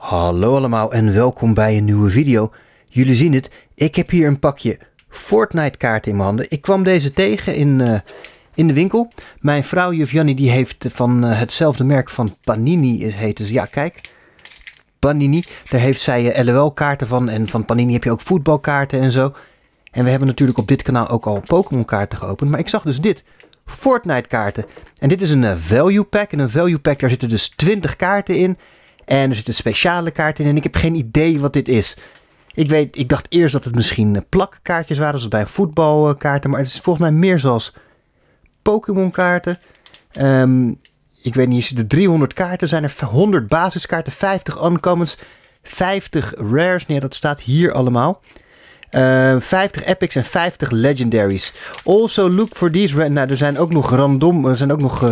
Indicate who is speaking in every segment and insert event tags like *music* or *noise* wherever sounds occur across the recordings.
Speaker 1: Hallo allemaal en welkom bij een nieuwe video. Jullie zien het, ik heb hier een pakje Fortnite kaarten in mijn handen. Ik kwam deze tegen in, eh, in de winkel. Mijn vrouw juf Jannie die heeft van eh, hetzelfde merk van Panini heet ze. Ja kijk, Panini. Daar heeft zij uh, eh, LOL kaarten van en van Panini heb je ook voetbalkaarten en zo. En we hebben natuurlijk op dit kanaal ook al Pokémon kaarten geopend. Maar ik zag dus dit. Fortnite kaarten. En dit is een value pack. En een value pack daar zitten dus 20 kaarten in. En er zit een speciale kaart in en ik heb geen idee wat dit is. Ik, weet, ik dacht eerst dat het misschien eh, plakkaartjes waren, zoals bij een voetbalkaarten. Maar het is volgens mij meer zoals Pokémon-kaarten. Ehm, ik weet niet, er zitten 300 kaarten. Zijn er 100 basiskaarten, 50 uncommons, 50 rares. Nee, dat staat hier allemaal. 50 ehm, epics en 50 legendaries. Also look for these. Nou, er zijn ook nog random. Er zijn ook nog. Eh,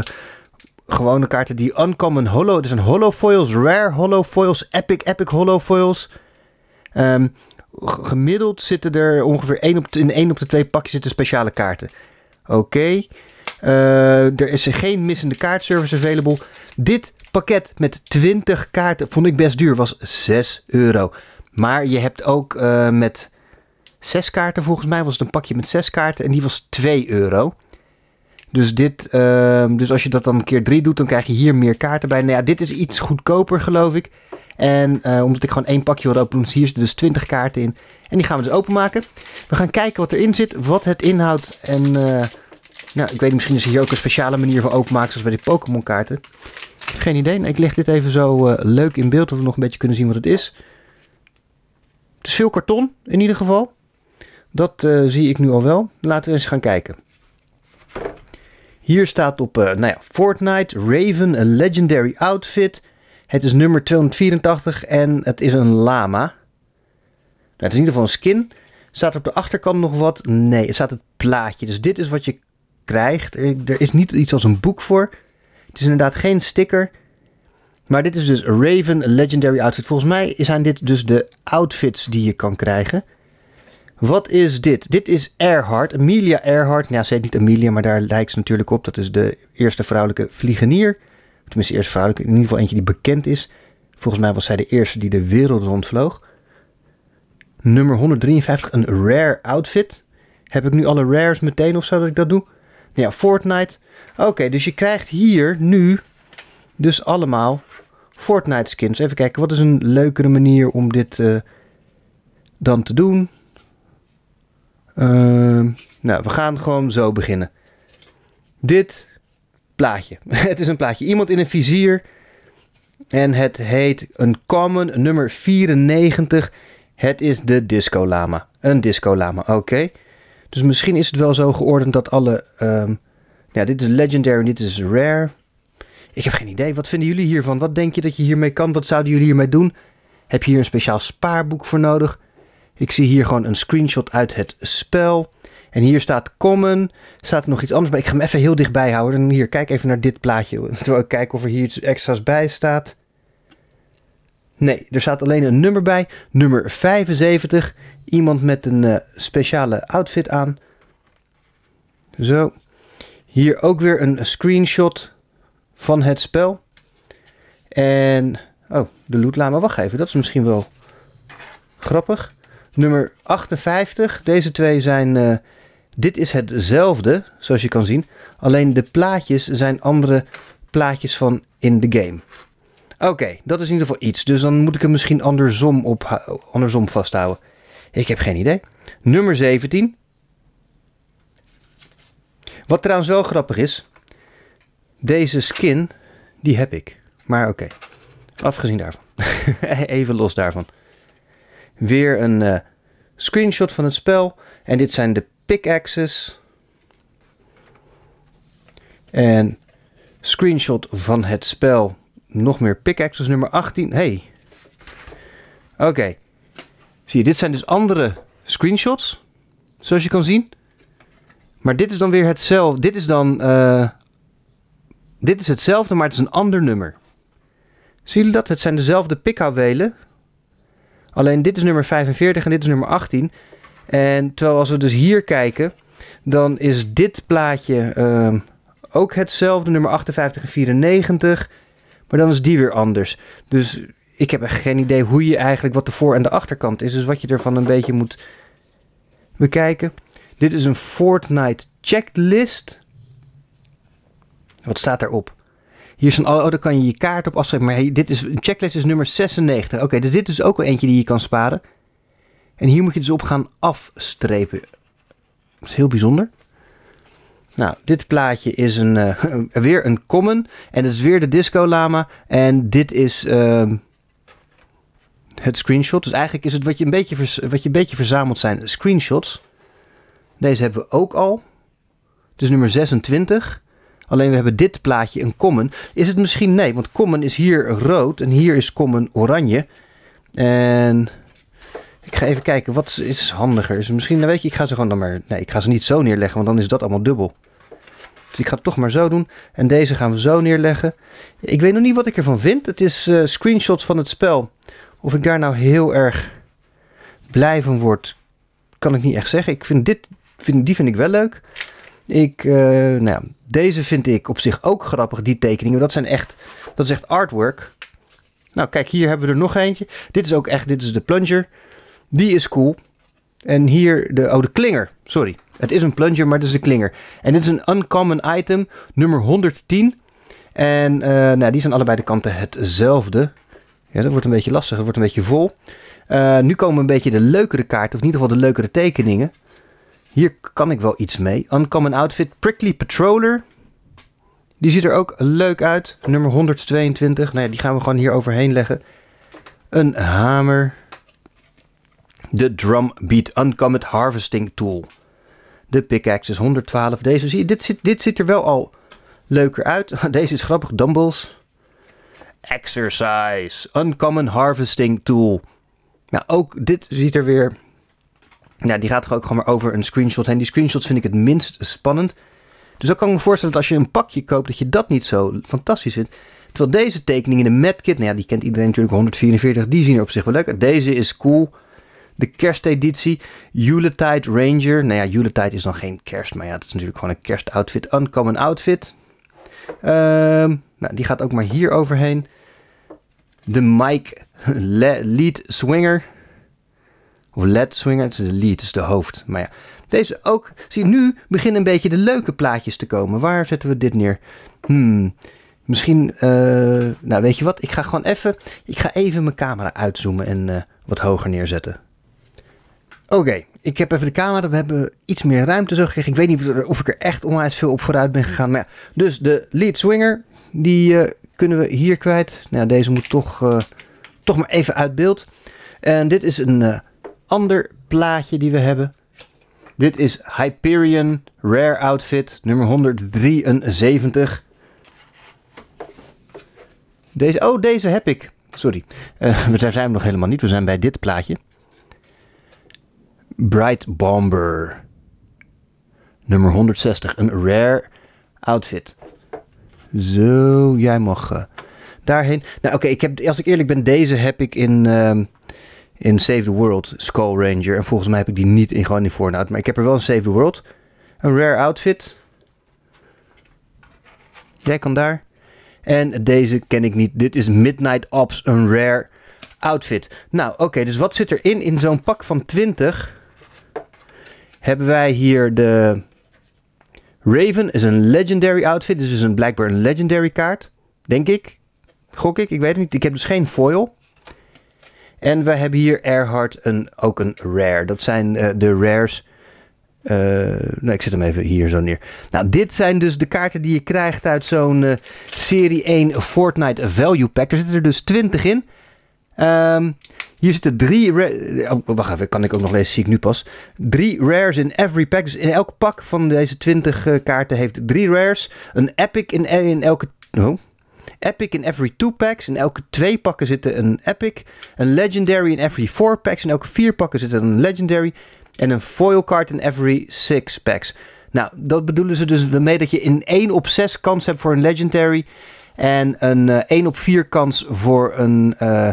Speaker 1: gewone kaarten die Uncommon Hollow. Dus een Hollow Foils, Rare Hollow Foils, Epic Epic Hollow Foils. Ehm, gemiddeld zitten er ongeveer 1 op, in één op de twee pakjes zitten speciale kaarten. Oké. Eh, er is geen missende kaartservice available. Dit pakket met 20 kaarten vond ik best duur. Was 6 euro. Maar je hebt ook eh, met 6 kaarten, volgens mij was het een pakje met 6 kaarten. En die was 2 euro. Dus, dit, ehm, dus als je dat dan een keer drie doet, dan krijg je hier meer kaarten bij. Nou ja, dit is iets goedkoper, geloof ik. En eh, omdat ik gewoon één pakje wil openen, dus hier zitten dus 20 kaarten in. En die gaan we dus openmaken. We gaan kijken wat erin zit, wat het inhoudt. En eh, nou, ik weet misschien is hier ook een speciale manier voor openmaken, zoals bij de Pokémon kaarten. geen idee. Ik leg dit even zo eh, leuk in beeld, of we nog een beetje kunnen zien wat het is. Het is veel karton, in ieder geval. Dat zie ik nu al wel. Laten we eens gaan kijken. Hier staat op eh, nou ja, Fortnite Raven, een legendary outfit. Het is nummer 284 en het is een lama. Nou, het is in ieder geval een skin. Staat op de achterkant nog wat? Nee, het staat het plaatje. Dus dit is wat je krijgt. Eh, er is niet iets als een boek voor. Het is inderdaad geen sticker. Maar dit is dus Raven Legendary Outfit. Volgens mij zijn dit dus de outfits die je kan krijgen. Wat is dit? Dit is Earhart, Amelia Earhart. Nou, ze heet niet Amelia, maar daar lijkt ze natuurlijk op. Dat is de eerste vrouwelijke vliegenier. Tenminste, eerste vrouwelijke, in ieder geval eentje die bekend is. Volgens mij was zij de eerste die de wereld rondvloog. Nummer 153, een rare outfit. Heb ik nu alle rares meteen of zou dat ik dat doe? Nou ja, Fortnite. Oké, dus je krijgt hier nu dus allemaal Fortnite skins. Even kijken, wat is een leukere manier om dit eh, dan te doen? Ehm, nou, we gaan gewoon zo beginnen. Dit plaatje. *laughs* het is een plaatje. Iemand in een vizier. En het heet een common nummer 94. Het is de Disco Lama. Een Disco Lama, oké. Dus misschien is het wel zo geordend dat alle... Um, dit is Legendary dit is Rare. Ik heb geen idee. Wat vinden jullie hiervan? Wat denk je dat je hiermee kan? Wat zouden jullie hiermee doen? Heb je hier een speciaal spaarboek voor nodig? Ik zie hier gewoon een screenshot uit het spel. En hier staat common, staat er nog iets anders, maar ik ga hem even heel dichtbij houden. En hier, kijk even naar dit plaatje, *laughs* terwijl ik kijk of er hier iets extra's bij staat. Nee, er staat alleen een nummer bij, nummer 75. Iemand met een eh, speciale outfit aan. Zo. Hier ook weer een screenshot van het spel. En, oh, de lootlama, wacht even, dat is misschien wel grappig nummer 58. Deze twee zijn. Eh, dit is hetzelfde, zoals je kan zien. Alleen de plaatjes zijn andere plaatjes van in de game. Oké, dat is in ieder geval iets. Dus dan moet ik hem misschien andersom, op, andersom vasthouden. Ik heb geen idee. Nummer 17. Wat trouwens wel grappig is. Deze skin, die heb ik. Maar oké, afgezien daarvan. *laughs* Even los daarvan. Weer een... Eh, Screenshot van het spel. En dit zijn de pickaxes. En screenshot van het spel. Nog meer pickaxes, nummer 18. Hey. Oké. Zie je, dit zijn dus andere screenshots. Zoals je kan zien. Maar dit is dan weer hetzelfde. Dit is dan... Eh, dit is hetzelfde, maar het is een ander nummer. Zie je dat? Het zijn dezelfde pickhouwelen. Alleen dit is nummer 45 en dit is nummer 18. En terwijl als we dus hier kijken, dan is dit plaatje ehm, ook hetzelfde, nummer 58 en 94. Maar dan is die weer anders. Dus ik heb echt geen idee hoe je eigenlijk wat de voor- en de achterkant is. Dus wat je ervan een beetje moet bekijken. Dit is een Fortnite checklist. Wat staat erop? Hier is een daar kan je je kaart op afschrijven. Maar hey, dit is, een checklist is nummer 96. Oké, dus dit is ook wel eentje die je kan sparen. En hier moet je dus op gaan afstrepen. Dat is heel bijzonder. Nou, dit plaatje is een, eh, *laughs* weer een common. En dat is weer de Disco Lama. En dit is ehm, het screenshot. Dus eigenlijk is het wat je, een beetje wat je een beetje verzameld zijn screenshots. Deze hebben we ook al. is nummer 26. Alleen we hebben dit plaatje een common. Is het misschien? Nee, want common is hier rood en hier is common oranje. En ik ga even kijken, wat is handiger? Is misschien, nou weet je, ik ga ze gewoon dan maar... Nee, ik ga ze niet zo neerleggen, want dan is dat allemaal dubbel. Dus ik ga het toch maar zo doen. En deze gaan we zo neerleggen. Ik weet nog niet wat ik ervan vind. Het is eh, screenshots van het spel. Of ik daar nou heel erg blij van word, kan ik niet echt zeggen. Ik vind dit, vind, die vind ik wel leuk. Ik, eh, nou ja, deze vind ik op zich ook grappig, die tekeningen. Dat, zijn echt, dat is echt artwork. Nou, kijk, hier hebben we er nog eentje. Dit is ook echt, dit is de plunger. Die is cool. En hier de, oh, de klinger. Sorry. Het is een plunger, maar het is de klinger. En dit is een uncommon item, nummer 110. En eh, nou, die zijn allebei de kanten hetzelfde. Ja, dat wordt een beetje lastig, dat wordt een beetje vol. Eh, nu komen een beetje de leukere kaarten, of in ieder geval de leukere tekeningen. Hier kan ik wel iets mee. Uncommon Outfit Prickly Patroller. Die ziet er ook leuk uit. Nummer 122. Nou die gaan we gewoon hier overheen leggen. Een hamer. De Drum Beat Uncommon Harvesting Tool. De pickaxe is 112. Deze zie je, dit ziet, dit ziet er wel al leuker uit. *laughs* Deze is grappig. Dumbbells. Exercise. Uncommon Harvesting Tool. Nou, ook dit ziet er weer nou, die gaat er ook gewoon maar over een screenshot heen. Die screenshots vind ik het minst spannend. Dus ik kan me voorstellen dat als je een pakje koopt, dat je dat niet zo fantastisch vindt. Terwijl deze tekening in de Madkit. nou ja, die kent iedereen natuurlijk, 144, die zien er op zich wel leuk uit. Deze is cool. De kersteditie, Yuletide Ranger. Nou ja, Yuletide is dan geen kerst, maar ja, dat is natuurlijk gewoon een kerstoutfit. Uncommon outfit. Ehm, nou, die gaat ook maar hier overheen. De Mike Lead Swinger. Of lead swinger, het is de lead, is de hoofd. Maar ja, deze ook. Zie nu beginnen een beetje de leuke plaatjes te komen. Waar zetten we dit neer? Hmm, misschien, eh, nou weet je wat, ik ga gewoon even, ik ga even mijn camera uitzoomen en eh, wat hoger neerzetten. Oké, ik heb even de camera. We hebben iets meer ruimte zo gekregen. Ik weet niet of ik er echt onwijs veel op vooruit ben gegaan. Maar ja, dus de lead swinger, die eh, kunnen we hier kwijt. Nou, deze moet toch, toch maar even uit beeld. En dit is een ander plaatje die we hebben. Dit is Hyperion Rare Outfit nummer 173. Deze, oh, deze heb ik. Sorry, uh, eh, daar *laughs* zijn we nog helemaal niet. We zijn bij dit plaatje. Bright Bomber. Nummer 160. Een rare outfit. Zo, jij mag eh, daarheen. Nou oké, ik heb, als ik eerlijk ben, deze heb ik in... Ehm, in Save the World Skull Ranger. En volgens mij heb ik die niet in gewoon in Fortnite. Maar ik heb er wel een Save the World. Een rare outfit. Jij kan daar. En deze ken ik niet. Dit is Midnight Ops, een rare outfit. Nou, oké, dus wat zit erin? In zo'n pak van 20 hebben wij hier de Raven. is een legendary outfit, dus is een, Blackburn een legendary kaart. Denk ik. Gok ik, ik weet het niet. Ik heb dus geen foil. En we hebben hier Erhard een, ook een rare. Dat zijn eh, de rares. Uh, ik zet hem even hier zo neer. Nou, dit zijn dus de kaarten die je krijgt uit zo'n eh, Serie 1 Fortnite Value Pack. Er zitten er dus 20 in. Ehm, hier zitten drie... Oh, wacht even, kan ik ook nog lezen, zie ik nu pas. Drie rares in every pack. Dus in elk pak van deze 20 kaarten heeft drie rares. Een epic in, in elke... Oh, Epic in every 2 packs. In elke 2 pakken zitten een Epic. Een Legendary in every 4 packs. In elke 4 pakken zit een Legendary. En een foil card in every 6 packs. Nou, dat bedoelen ze dus mee dat je een 1 op 6 kans hebt voor een Legendary. En een 1 eh, op 4 kans voor een. Uh,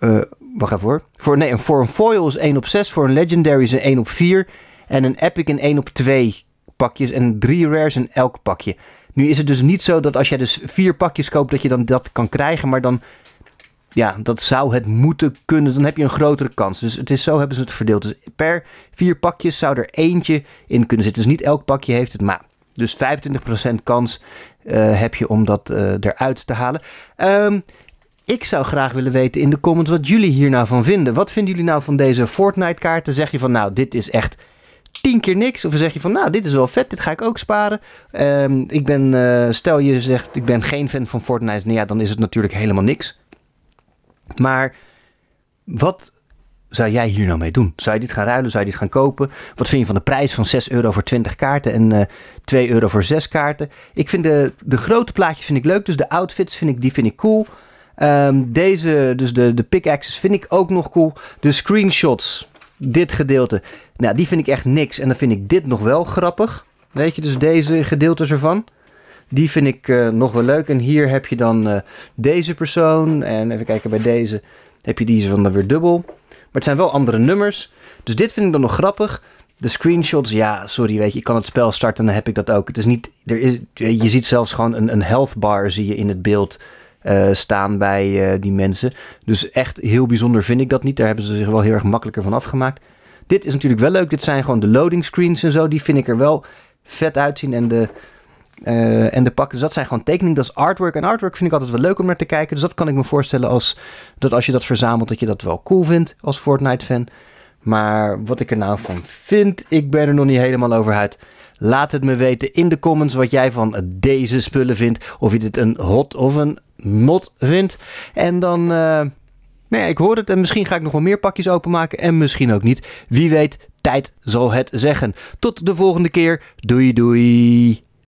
Speaker 1: uh, wacht even hoor. Voor, nee, voor een foil is 1 op 6. Voor een Legendary is een 1 op 4. En een Epic in 1 op 2 pakjes. En 3 rares in elk pakje. Nu is het dus niet zo dat als jij dus vier pakjes koopt, dat je dan dat kan krijgen. Maar dan, ja, dat zou het moeten kunnen. Dan heb je een grotere kans. Dus het is zo hebben ze het verdeeld. Dus per vier pakjes zou er eentje in kunnen zitten. Dus niet elk pakje heeft het, maar... Dus 25% kans eh, heb je om dat eh, eruit te halen. Ehm, ik zou graag willen weten in de comments wat jullie hier nou van vinden. Wat vinden jullie nou van deze Fortnite kaarten? Zeg je van nou, dit is echt tien keer niks. Of dan zeg je van, nou, dit is wel vet, dit ga ik ook sparen. Ehm, ik ben, eh, stel je zegt, ik ben geen fan van Fortnite. Nou ja, dan is het natuurlijk helemaal niks. Maar wat zou jij hier nou mee doen? Zou je dit gaan ruilen? Zou je dit gaan kopen? Wat vind je van de prijs van 6 euro voor 20 kaarten en uh, eh, 2 euro voor 6 kaarten? Ik vind de, de grote plaatjes vind ik leuk. Dus de outfits vind ik, die vind ik cool. Ehm, deze, dus de, de pickaxes vind ik ook nog cool. De screenshots dit gedeelte, nou, die vind ik echt niks. En dan vind ik dit nog wel grappig. Weet je, dus deze gedeeltes ervan. Die vind ik eh, nog wel leuk. En hier heb je dan eh, deze persoon. En even kijken bij deze. Heb je die van dan weer dubbel. Maar het zijn wel andere nummers. Dus dit vind ik dan nog grappig. De screenshots, ja, sorry, weet je, ik kan het spel starten en dan heb ik dat ook. Het is niet, er is, je ziet zelfs gewoon een, een health bar zie je in het beeld eh, staan bij eh, die mensen. Dus echt heel bijzonder vind ik dat niet. Daar hebben ze zich wel heel erg makkelijker van afgemaakt. Dit is natuurlijk wel leuk. Dit zijn gewoon de loading screens en zo. Die vind ik er wel vet uitzien. En de, eh, en de pakken. Dus dat zijn gewoon tekeningen. Dat is artwork. En artwork vind ik altijd wel leuk om naar te kijken. Dus dat kan ik me voorstellen als, dat als je dat verzamelt, dat je dat wel cool vindt als Fortnite-fan. Maar wat ik er nou van vind, ik ben er nog niet helemaal over uit. Laat het me weten in de comments wat jij van deze spullen vindt. Of je dit een hot of een not vindt. En dan, uh, ik hoor het en misschien ga ik nog wel meer pakjes openmaken en misschien ook niet. Wie weet, tijd zal het zeggen. Tot de volgende keer. Doei doei.